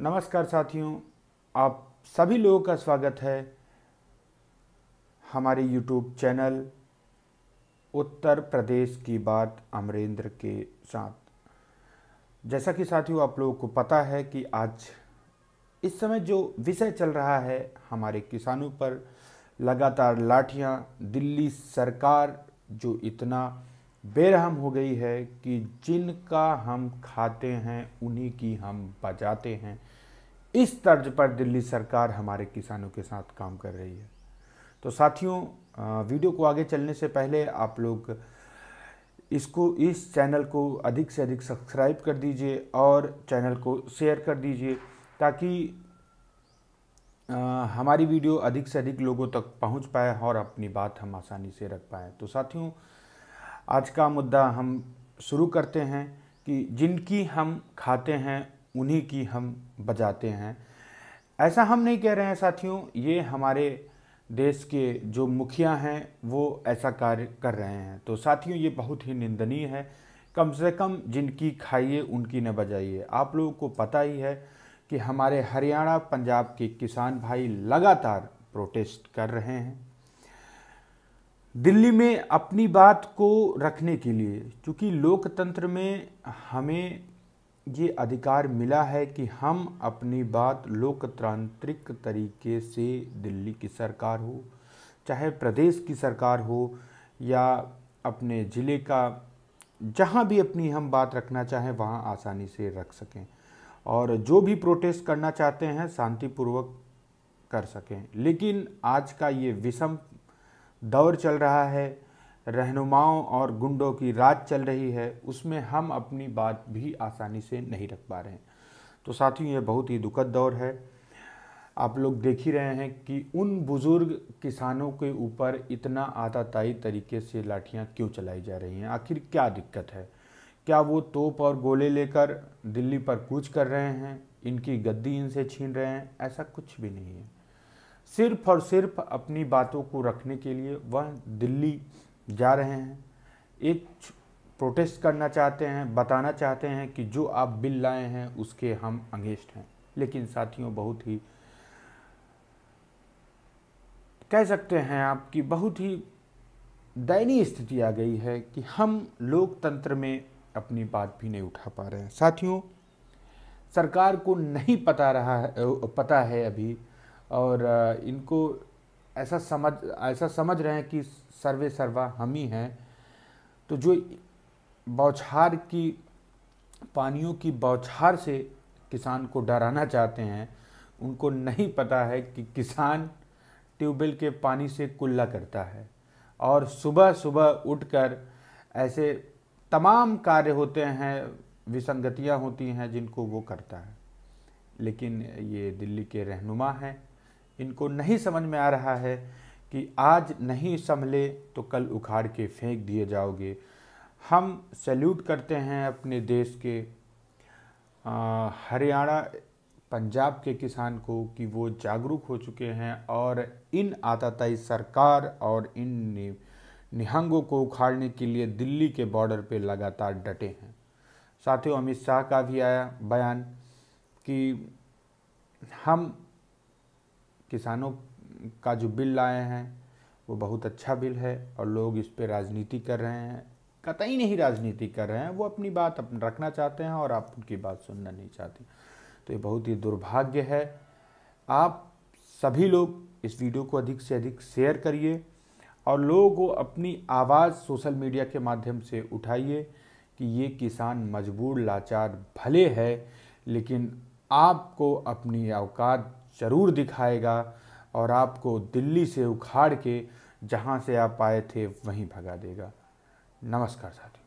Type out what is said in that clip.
नमस्कार साथियों आप सभी लोगों का स्वागत है हमारे यूट्यूब चैनल उत्तर प्रदेश की बात अमरेंद्र के साथ जैसा कि साथियों आप लोगों को पता है कि आज इस समय जो विषय चल रहा है हमारे किसानों पर लगातार लाठियां दिल्ली सरकार जो इतना बेरहम हो गई है कि जिनका हम खाते हैं उन्हीं की हम बचाते हैं इस तर्ज पर दिल्ली सरकार हमारे किसानों के साथ काम कर रही है तो साथियों वीडियो को आगे चलने से पहले आप लोग इसको इस चैनल को अधिक से अधिक सब्सक्राइब कर दीजिए और चैनल को शेयर कर दीजिए ताकि आ, हमारी वीडियो अधिक से अधिक लोगों तक पहुंच पाए और अपनी बात हम आसानी से रख पाएँ तो साथियों आज का मुद्दा हम शुरू करते हैं कि जिनकी हम खाते हैं उन्हीं की हम बजाते हैं ऐसा हम नहीं कह रहे हैं साथियों ये हमारे देश के जो मुखिया हैं वो ऐसा कार्य कर रहे हैं तो साथियों ये बहुत ही निंदनीय है कम से कम जिनकी खाइए उनकी न बजाइए आप लोगों को पता ही है कि हमारे हरियाणा पंजाब के किसान भाई लगातार प्रोटेस्ट कर रहे हैं दिल्ली में अपनी बात को रखने के लिए क्योंकि लोकतंत्र में हमें ये अधिकार मिला है कि हम अपनी बात लोकतांत्रिक तरीके से दिल्ली की सरकार हो चाहे प्रदेश की सरकार हो या अपने ज़िले का जहाँ भी अपनी हम बात रखना चाहें वहाँ आसानी से रख सकें और जो भी प्रोटेस्ट करना चाहते हैं शांतिपूर्वक कर सकें लेकिन आज का ये विषम दौर चल रहा है रहनुमाओं और गुंडों की रात चल रही है उसमें हम अपनी बात भी आसानी से नहीं रख पा रहे हैं तो साथियों ये बहुत ही दुखद दौर है आप लोग देख ही रहे हैं कि उन बुज़ुर्ग किसानों के ऊपर इतना आताताई तरीके से लाठियाँ क्यों चलाई जा रही हैं आखिर क्या दिक्कत है क्या वो तोप और गोले लेकर दिल्ली पर कूच कर रहे हैं इनकी गद्दी इनसे छीन रहे हैं ऐसा कुछ भी नहीं है सिर्फ और सिर्फ अपनी बातों को रखने के लिए वह दिल्ली जा रहे हैं एक प्रोटेस्ट करना चाहते हैं बताना चाहते हैं कि जो आप बिल लाए हैं उसके हम अंगेस्ट हैं लेकिन साथियों बहुत ही कह सकते हैं आप कि बहुत ही दयनीय स्थिति आ गई है कि हम लोकतंत्र में अपनी बात भी नहीं उठा पा रहे हैं साथियों सरकार को नहीं पता रहा है पता है अभी और इनको ऐसा समझ ऐसा समझ रहे हैं कि सर्वे सर्वा हम ही हैं तो जो बौछार की पानियों की बौछार से किसान को डराना चाहते हैं उनको नहीं पता है कि किसान ट्यूबवेल के पानी से कुल्ला करता है और सुबह सुबह उठकर ऐसे तमाम कार्य होते हैं विसंगतियां होती हैं जिनको वो करता है लेकिन ये दिल्ली के रहनुमा हैं इनको नहीं समझ में आ रहा है कि आज नहीं संभले तो कल उखाड़ के फेंक दिए जाओगे हम सैल्यूट करते हैं अपने देश के हरियाणा पंजाब के किसान को कि वो जागरूक हो चुके हैं और इन आताताई सरकार और इन निहंगों को उखाड़ने के लिए दिल्ली के बॉर्डर पे लगातार डटे हैं साथियों अमित शाह का भी आया बयान कि हम किसानों का जो बिल लाए हैं वो बहुत अच्छा बिल है और लोग इस पर राजनीति कर रहे हैं कतई नहीं राजनीति कर रहे हैं वो अपनी बात अपन रखना चाहते हैं और आप उनकी बात सुनना नहीं चाहते तो ये बहुत ही दुर्भाग्य है आप सभी लोग इस वीडियो को अधिक से अधिक शेयर करिए और लोगों को अपनी आवाज़ सोशल मीडिया के माध्यम से उठाइए कि ये किसान मजबूर लाचार भले है लेकिन आपको अपनी अवकात ज़रूर दिखाएगा और आपको दिल्ली से उखाड़ के जहाँ से आप आए थे वहीं भगा देगा नमस्कार साथियों